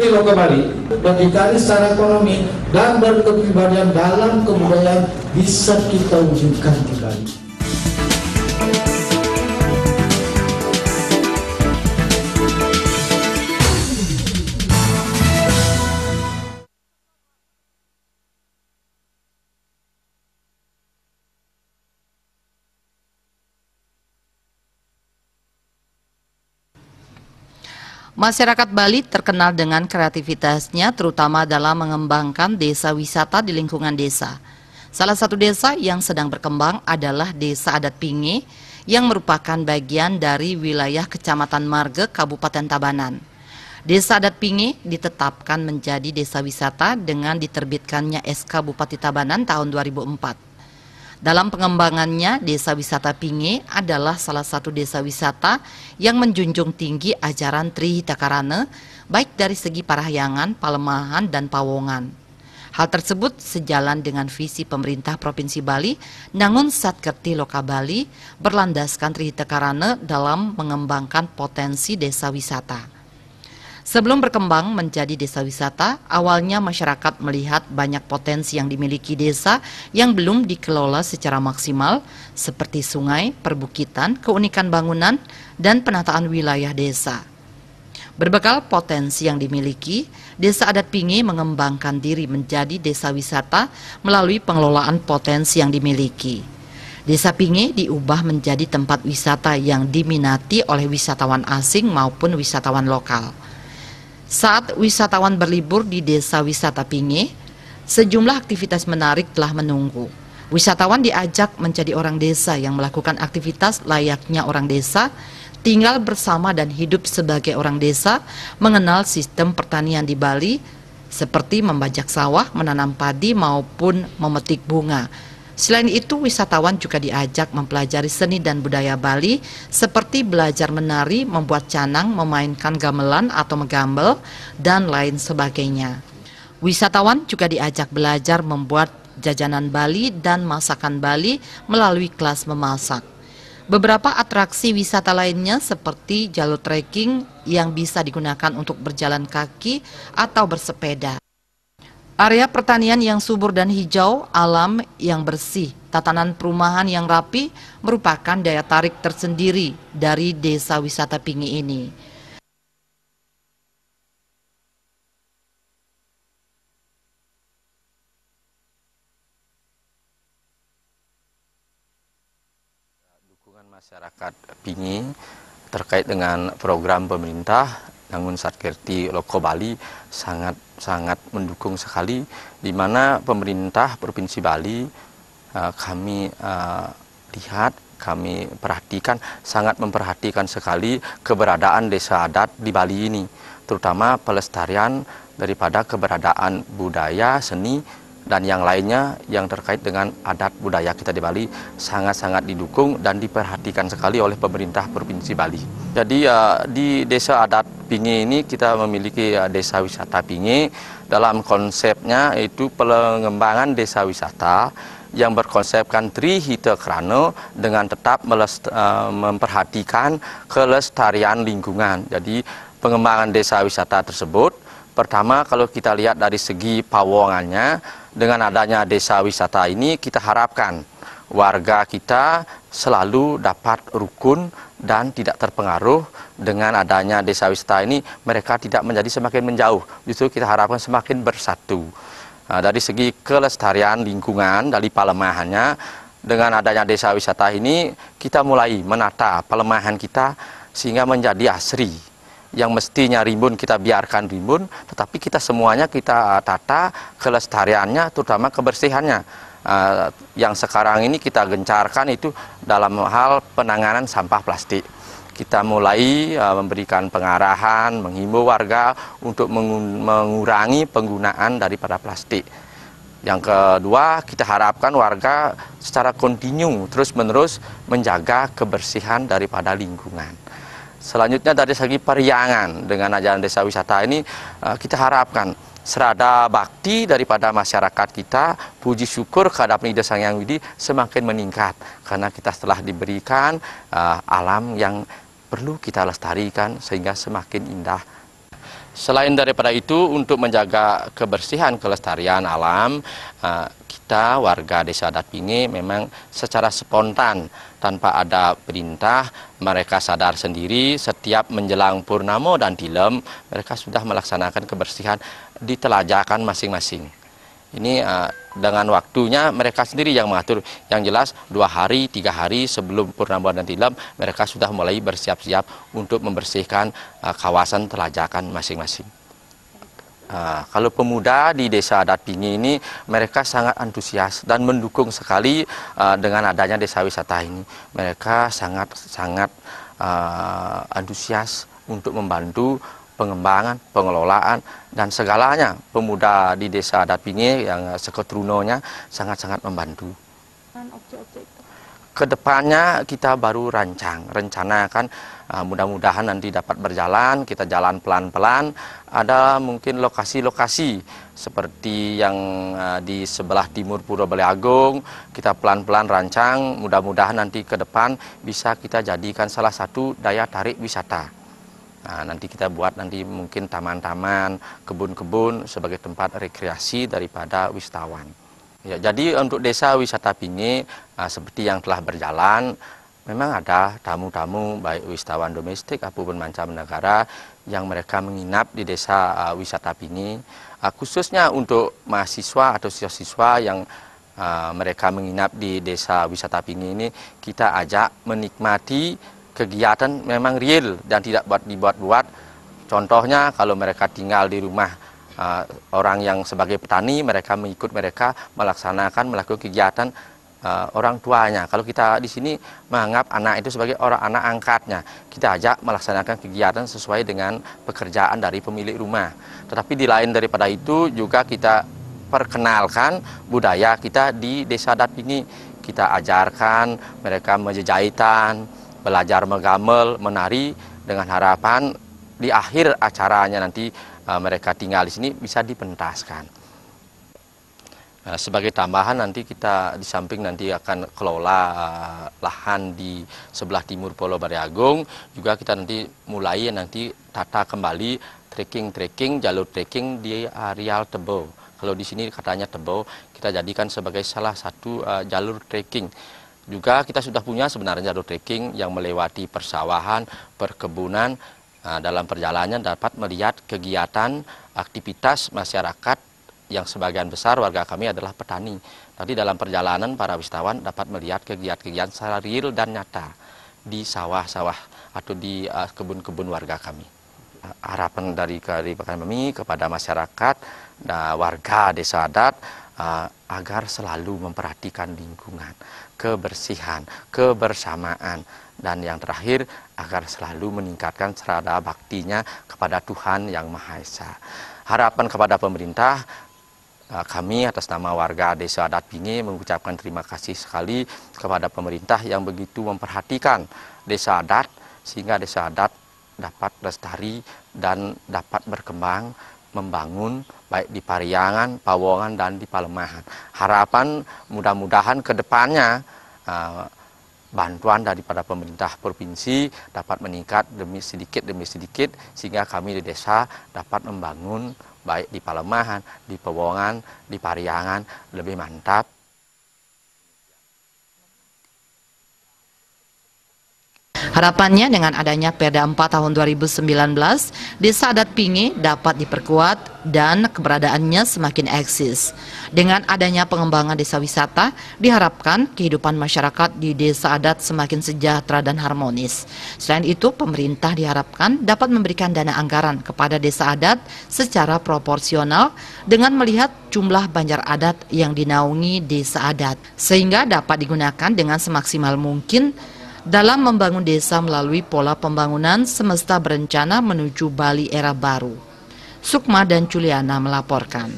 Ini Bali kembali berdikari secara ekonomi dan berkepribadian dalam kebudayaan bisa kita wujudkan kembali. Masyarakat Bali terkenal dengan kreativitasnya terutama dalam mengembangkan desa wisata di lingkungan desa. Salah satu desa yang sedang berkembang adalah Desa Adat Pingi, yang merupakan bagian dari wilayah Kecamatan Marge, Kabupaten Tabanan. Desa Adat Pingi ditetapkan menjadi desa wisata dengan diterbitkannya SK Bupati Tabanan tahun 2004. Dalam pengembangannya, Desa Wisata Pinge adalah salah satu desa wisata yang menjunjung tinggi ajaran Trihita Karana, baik dari segi Parahyangan, Palemahan, dan Pawongan. Hal tersebut sejalan dengan visi pemerintah Provinsi Bali, Nangun Satkerti Loka Bali, berlandaskan Trihita Karana dalam mengembangkan potensi desa wisata. Sebelum berkembang menjadi desa wisata, awalnya masyarakat melihat banyak potensi yang dimiliki desa yang belum dikelola secara maksimal, seperti sungai, perbukitan, keunikan bangunan, dan penataan wilayah desa. Berbekal potensi yang dimiliki, Desa Adat Pingi mengembangkan diri menjadi desa wisata melalui pengelolaan potensi yang dimiliki. Desa Pingi diubah menjadi tempat wisata yang diminati oleh wisatawan asing maupun wisatawan lokal. Saat wisatawan berlibur di desa wisata Pinge, sejumlah aktivitas menarik telah menunggu. Wisatawan diajak menjadi orang desa yang melakukan aktivitas layaknya orang desa, tinggal bersama dan hidup sebagai orang desa, mengenal sistem pertanian di Bali, seperti membajak sawah, menanam padi maupun memetik bunga. Selain itu, wisatawan juga diajak mempelajari seni dan budaya Bali seperti belajar menari, membuat canang, memainkan gamelan atau megambel, dan lain sebagainya. Wisatawan juga diajak belajar membuat jajanan Bali dan masakan Bali melalui kelas memasak. Beberapa atraksi wisata lainnya seperti jalur trekking yang bisa digunakan untuk berjalan kaki atau bersepeda. Area pertanian yang subur dan hijau, alam yang bersih, tatanan perumahan yang rapi merupakan daya tarik tersendiri dari desa wisata Pingi ini. Dukungan masyarakat Pingi terkait dengan program pemerintah, namun Satkerti Loko Bali sangat sangat mendukung sekali di mana pemerintah Provinsi Bali eh, kami eh, lihat kami perhatikan sangat memperhatikan sekali keberadaan desa adat di Bali ini terutama pelestarian daripada keberadaan budaya seni dan yang lainnya yang terkait dengan adat budaya kita di Bali sangat-sangat didukung dan diperhatikan sekali oleh pemerintah Provinsi Bali. Jadi ya, di desa adat Pinge ini kita memiliki ya, desa wisata Pinge dalam konsepnya itu pengembangan desa wisata yang berkonsepkan Trihita hita dengan tetap eh, memperhatikan kelestarian lingkungan. Jadi pengembangan desa wisata tersebut Pertama kalau kita lihat dari segi Pawongannya dengan adanya desa wisata ini kita harapkan warga kita selalu dapat rukun dan tidak terpengaruh dengan adanya desa wisata ini mereka tidak menjadi semakin menjauh justru kita harapkan semakin bersatu. Nah, dari segi kelestarian lingkungan dari palemahannya dengan adanya desa wisata ini kita mulai menata palemahan kita sehingga menjadi asri yang mestinya rimbun kita biarkan rimbun, tetapi kita semuanya kita eh, tata kelestariannya, terutama kebersihannya. Eh, yang sekarang ini kita gencarkan itu dalam hal penanganan sampah plastik. Kita mulai eh, memberikan pengarahan, menghimbau warga untuk mengurangi penggunaan daripada plastik. Yang kedua, kita harapkan warga secara kontinu terus-menerus menjaga kebersihan daripada lingkungan. Selanjutnya dari segi periangan dengan ajaran desa wisata ini eh, kita harapkan serada bakti daripada masyarakat kita, puji syukur kepada Ida Sang Yang Widi semakin meningkat karena kita telah diberikan uh, alam yang perlu kita lestarikan sehingga semakin indah Selain daripada itu, untuk menjaga kebersihan kelestarian alam, eh, kita warga desa adat Pinge memang secara spontan tanpa ada perintah, mereka sadar sendiri setiap menjelang Purnamo dan dilem mereka sudah melaksanakan kebersihan di telajakan masing-masing ini uh, dengan waktunya mereka sendiri yang mengatur. Yang jelas dua hari, tiga hari sebelum purnama dan tilam mereka sudah mulai bersiap-siap untuk membersihkan uh, kawasan telajakan masing-masing. Uh, kalau pemuda di desa adat Pingi ini mereka sangat antusias dan mendukung sekali uh, dengan adanya desa wisata ini. Mereka sangat sangat uh, antusias untuk membantu pengembangan, pengelolaan, dan segalanya pemuda di desa adat yang seketrunonya sangat-sangat membantu. Kedepannya kita baru rancang, rencanakan uh, mudah-mudahan nanti dapat berjalan, kita jalan pelan-pelan. Ada mungkin lokasi-lokasi seperti yang uh, di sebelah timur Pura Beliagung, kita pelan-pelan rancang, mudah-mudahan nanti ke depan bisa kita jadikan salah satu daya tarik wisata. Nah, nanti kita buat nanti mungkin taman-taman, kebun-kebun sebagai tempat rekreasi daripada wisatawan. Ya, jadi untuk desa wisata Pinge nah, seperti yang telah berjalan memang ada tamu-tamu baik wisatawan domestik ataupun mancanegara yang mereka menginap di desa uh, wisata Pinge uh, ah, khususnya untuk mahasiswa atau siswa-siswa yang uh, mereka menginap di desa wisata Pinge ini kita ajak menikmati kegiatan memang real dan tidak buat dibuat-buat. Contohnya kalau mereka tinggal di rumah uh, orang yang sebagai petani, mereka mengikut mereka melaksanakan melakukan kegiatan uh, orang tuanya. Kalau kita di sini menganggap anak itu sebagai orang anak angkatnya, kita ajak melaksanakan kegiatan sesuai dengan pekerjaan dari pemilik rumah. Tetapi di lain daripada itu juga kita perkenalkan budaya kita di desa adat ini. Kita ajarkan mereka menjejaitan, belajar menggamel, menari dengan harapan di akhir acaranya nanti uh, mereka tinggal di sini bisa dipentaskan. Eh, sebagai tambahan nanti kita di samping nanti akan kelola uh, lahan di sebelah timur Pulau Bariagung juga kita nanti mulai nanti tata kembali trekking-trekking jalur trekking di areal Tebo. Kalau di sini katanya Tebo kita jadikan sebagai salah satu uh, jalur trekking. Juga kita sudah punya sebenarnya jalur trekking yang melewati persawahan, perkebunan. Nah, dalam perjalanan dapat melihat kegiatan aktivitas masyarakat yang sebagian besar warga kami adalah petani. Tadi dalam perjalanan para wisatawan dapat melihat kegiatan-kegiatan secara real dan nyata di sawah-sawah atau di eh, kebun-kebun uh, warga kami. Harapan dari kami kepada masyarakat, nah, warga desa adat, uh, agar selalu memperhatikan lingkungan, kebersihan, kebersamaan, dan yang terakhir agar selalu meningkatkan serada baktinya kepada Tuhan Yang Maha Esa. Harapan kepada pemerintah ah, kami atas nama warga Desa Adat Bingi mengucapkan terima kasih sekali kepada pemerintah yang begitu memperhatikan desa adat sehingga desa adat dapat lestari dan dapat berkembang membangun baik di Pariangan, Pawongan dan di Palemahan. Harapan mudah-mudahan ke depannya eh, bantuan daripada pemerintah provinsi dapat meningkat demi sedikit demi sedikit sehingga kami di desa dapat membangun baik di Palemahan, di Pawongan, di Pariangan lebih mantap Harapannya dengan adanya Perda 4 tahun 2019, Desa Adat Pingi dapat diperkuat dan keberadaannya semakin eksis. Dengan adanya pengembangan desa wisata, diharapkan kehidupan masyarakat di desa adat semakin sejahtera dan harmonis. Selain itu, pemerintah diharapkan dapat memberikan dana anggaran kepada desa adat secara proporsional dengan melihat jumlah banjar adat yang dinaungi desa adat, sehingga dapat digunakan dengan semaksimal mungkin dalam membangun desa melalui pola pembangunan semesta berencana menuju Bali era baru. Sukma dan Juliana melaporkan.